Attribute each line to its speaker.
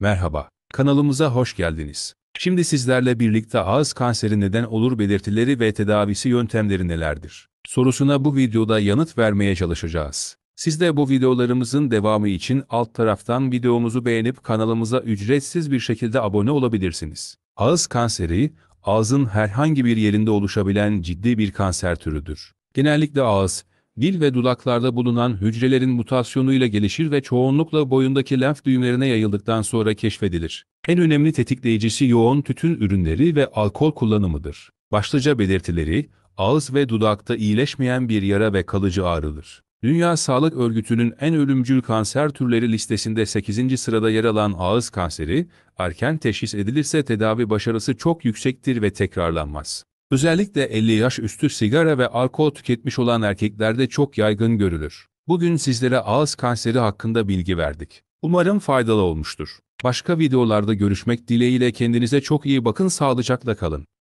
Speaker 1: Merhaba, kanalımıza hoş geldiniz. Şimdi sizlerle birlikte ağız kanseri neden olur belirtileri ve tedavisi yöntemleri nelerdir? Sorusuna bu videoda yanıt vermeye çalışacağız. Siz de bu videolarımızın devamı için alt taraftan videomuzu beğenip kanalımıza ücretsiz bir şekilde abone olabilirsiniz. Ağız kanseri, ağzın herhangi bir yerinde oluşabilen ciddi bir kanser türüdür. Genellikle ağız, dil ve dudaklarda bulunan hücrelerin mutasyonuyla gelişir ve çoğunlukla boyundaki lenf düğümlerine yayıldıktan sonra keşfedilir. En önemli tetikleyicisi yoğun tütün ürünleri ve alkol kullanımıdır. Başlıca belirtileri, ağız ve dudakta iyileşmeyen bir yara ve kalıcı ağrıdır. Dünya Sağlık Örgütü'nün en ölümcül kanser türleri listesinde 8. sırada yer alan ağız kanseri, erken teşhis edilirse tedavi başarısı çok yüksektir ve tekrarlanmaz. Özellikle 50 yaş üstü sigara ve alkol tüketmiş olan erkeklerde çok yaygın görülür. Bugün sizlere ağız kanseri hakkında bilgi verdik. Umarım faydalı olmuştur. Başka videolarda görüşmek dileğiyle kendinize çok iyi bakın sağlıcakla kalın.